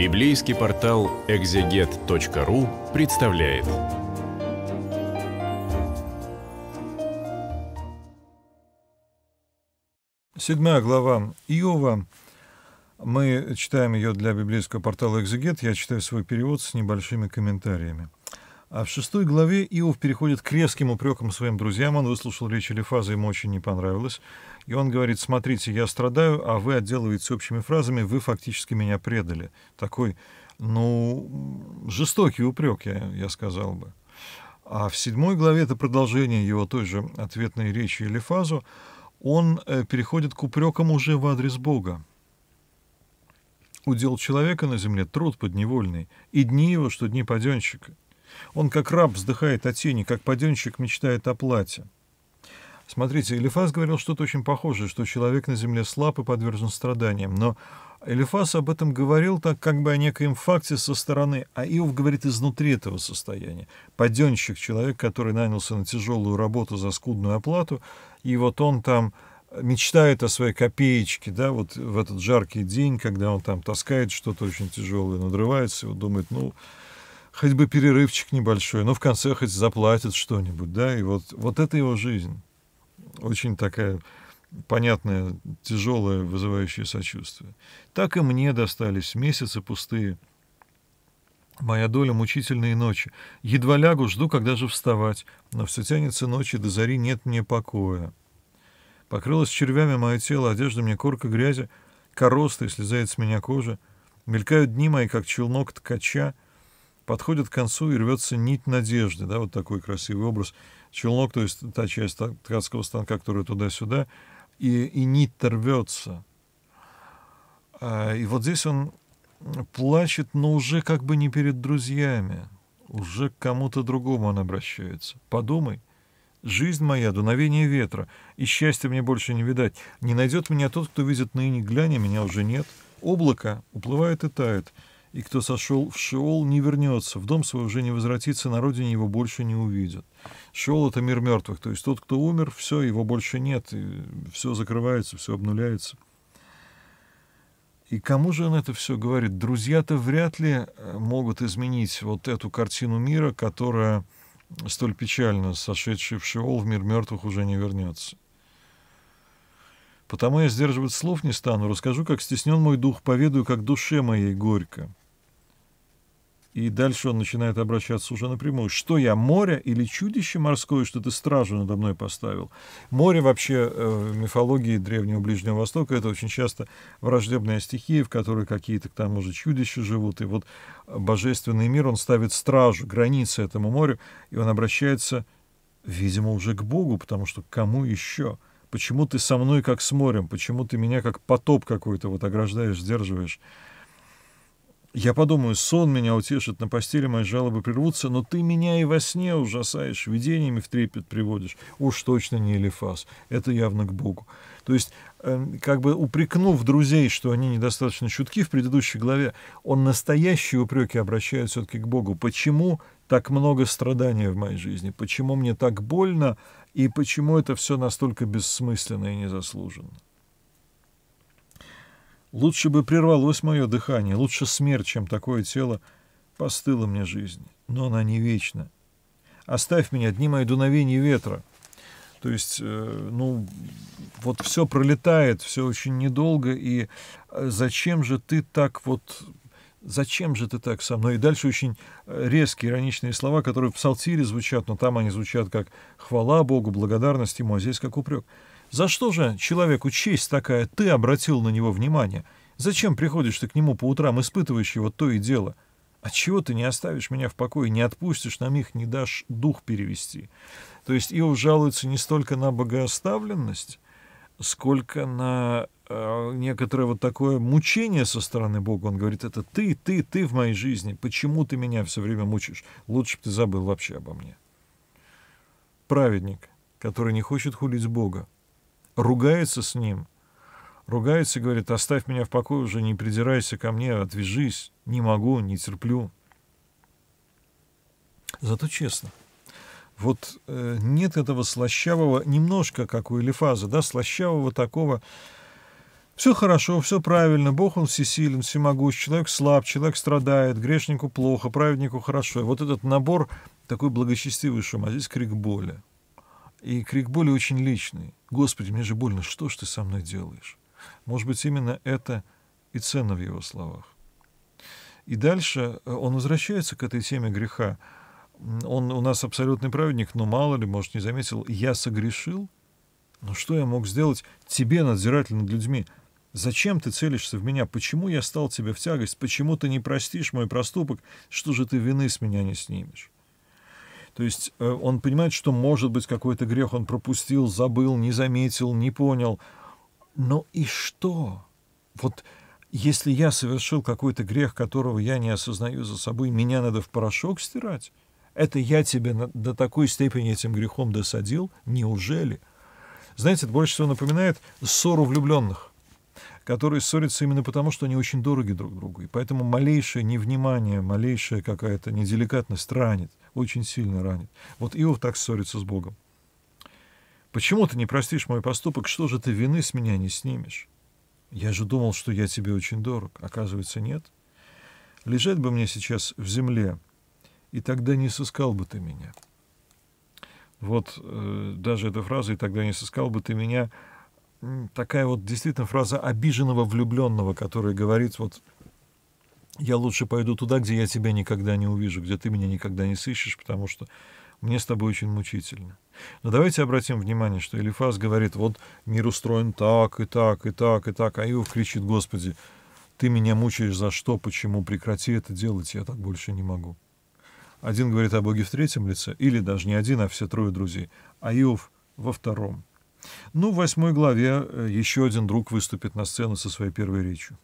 Библейский портал экзегет.ру представляет. Седьмая глава Иова. Мы читаем ее для библейского портала «Экзегет». Я читаю свой перевод с небольшими комментариями. А в шестой главе Иов переходит к резким упрекам своим друзьям. Он выслушал речь Элифаза, ему очень не понравилось. И он говорит, смотрите, я страдаю, а вы отделываетесь общими фразами, вы фактически меня предали. Такой, ну, жестокий упрек, я, я сказал бы. А в седьмой главе, это продолжение его той же ответной речи Элифазу, он э, переходит к упрекам уже в адрес Бога. «Удел человека на земле труд подневольный, и дни его, что дни паденщика». Он как раб вздыхает о тени, как паденщик мечтает о плате. Смотрите, Элифас говорил что-то очень похожее, что человек на земле слаб и подвержен страданиям. Но Элифас об этом говорил так как бы о некоем факте со стороны, а Иов говорит изнутри этого состояния. Паденщик, человек, который нанялся на тяжелую работу за скудную оплату, и вот он там э, мечтает о своей копеечке, да, вот в этот жаркий день, когда он там таскает что-то очень тяжелое, надрывается, и вот думает, ну, хоть бы перерывчик небольшой, но в конце хоть заплатят что-нибудь, да, и вот, вот это его жизнь. Очень такая понятная тяжелая, вызывающая сочувствие. Так и мне достались месяцы пустые. Моя доля мучительные ночи. Едва лягу, жду, когда же вставать. Но все тянется ночи, до зари нет мне покоя. Покрылось червями мое тело, одежда мне корка грязи, коростой слезает с меня кожа. Мелькают дни мои, как челнок ткача — подходит к концу и рвется нить надежды, да, вот такой красивый образ. Челнок, то есть та часть ткацкого станка, которая туда-сюда, и, и нить рвется. А, и вот здесь он плачет, но уже как бы не перед друзьями, уже к кому-то другому он обращается. Подумай, Жизнь моя, дуновение ветра, и счастья мне больше не видать. Не найдет меня тот, кто видит ныне, гляня, а меня уже нет. Облако уплывает и тает и кто сошел в Шеол, не вернется, в дом свой уже не возвратится, на родине его больше не увидят. Шеол — это мир мертвых, то есть тот, кто умер, все, его больше нет, и все закрывается, все обнуляется. И кому же он это все говорит? Друзья-то вряд ли э, могут изменить вот эту картину мира, которая столь печально сошедший в Шеол в мир мертвых уже не вернется. Потому я сдерживать слов не стану, расскажу, как стеснен мой дух, поведаю, как душе моей горько. И дальше он начинает обращаться уже напрямую. Что я, море или чудище морское, что ты стражу надо мной поставил? Море вообще э, в мифологии Древнего Ближнего Востока это очень часто враждебная стихия, в которой какие-то к тому же чудища живут. И вот божественный мир, он ставит стражу, границы этому морю, и он обращается, видимо, уже к Богу, потому что кому еще? Почему ты со мной как с морем? Почему ты меня как потоп какой-то вот ограждаешь, сдерживаешь? Я подумаю, сон меня утешит, на постели мои жалобы прервутся, но ты меня и во сне ужасаешь, видениями в трепет приводишь. Уж точно не Элифас, это явно к Богу. То есть, эм, как бы упрекнув друзей, что они недостаточно чутки в предыдущей главе, он настоящие упреки обращает все-таки к Богу. Почему так много страдания в моей жизни? Почему мне так больно? И почему это все настолько бессмысленно и незаслуженно? Лучше бы прервалось мое дыхание, лучше смерть, чем такое тело. Постыла мне жизнь, но она не вечна. Оставь меня, дни мои дуновений ветра. То есть, э, ну, вот все пролетает, все очень недолго, и э, зачем же ты так вот зачем же ты так со мной? И дальше очень э, резкие, ироничные слова, которые в псалтире звучат, но там они звучат как хвала Богу, благодарность Ему, а здесь как упрек. За что же человеку честь такая, ты обратил на него внимание? Зачем приходишь ты к нему по утрам, испытываешь его то и дело? Отчего ты не оставишь меня в покое, не отпустишь на миг, не дашь дух перевести? То есть Иов жалуется не столько на богооставленность, сколько на э, некоторое вот такое мучение со стороны Бога. Он говорит, это ты, ты, ты в моей жизни, почему ты меня все время мучаешь? Лучше бы ты забыл вообще обо мне. Праведник, который не хочет хулить Бога, ругается с ним, ругается и говорит, оставь меня в покое уже, не придирайся ко мне, отвяжись, не могу, не терплю. Зато честно. Вот э, нет этого слащавого, немножко, как у Элифаза, да, слащавого такого, все хорошо, все правильно, Бог он всесилен, всемогущ, человек слаб, человек страдает, грешнику плохо, праведнику хорошо. И вот этот набор такой благочестивый шум, а здесь крик боли. И крик боли очень личный. «Господи, мне же больно, что ж ты со мной делаешь?» Может быть, именно это и ценно в его словах. И дальше э, он возвращается к этой теме греха. Он у нас абсолютный праведник, но мало ли, может, не заметил, я согрешил? Но ну что я мог сделать тебе, надзиратель над людьми? Зачем ты целишься в меня? Почему я стал тебе в тягость? Почему ты не простишь мой проступок? Что же ты вины с меня не снимешь? То есть э, он понимает, что, может быть, какой-то грех он пропустил, забыл, не заметил, не понял. Но и что? Вот если я совершил какой-то грех, которого я не осознаю за собой, меня надо в порошок стирать? Это я тебя до такой степени этим грехом досадил? Неужели? Знаете, это больше всего напоминает ссору влюбленных которые ссорятся именно потому, что они очень дороги друг другу. И поэтому малейшее невнимание, малейшая какая-то неделикатность ранит, очень сильно ранит. Вот Иов так ссорится с Богом. «Почему ты не простишь мой поступок? Что же ты вины с меня не снимешь? Я же думал, что я тебе очень дорог. Оказывается, нет. Лежать бы мне сейчас в земле, и тогда не сыскал бы ты меня». Вот э, даже эта фраза «и тогда не сыскал бы ты меня» такая вот действительно фраза обиженного влюбленного, который говорит вот я лучше пойду туда, где я тебя никогда не увижу, где ты меня никогда не сыщешь, потому что мне с тобой очень мучительно. Но давайте обратим внимание, что Элифаз говорит, вот мир устроен так и так и так и так, а Иов кричит, Господи, ты меня мучаешь за что, почему, прекрати это делать, я так больше не могу. Один говорит о Боге в третьем лице, или даже не один, а все трое друзей, а Иов во втором – ну, в восьмой главе э, еще один друг выступит на сцену со своей первой речью.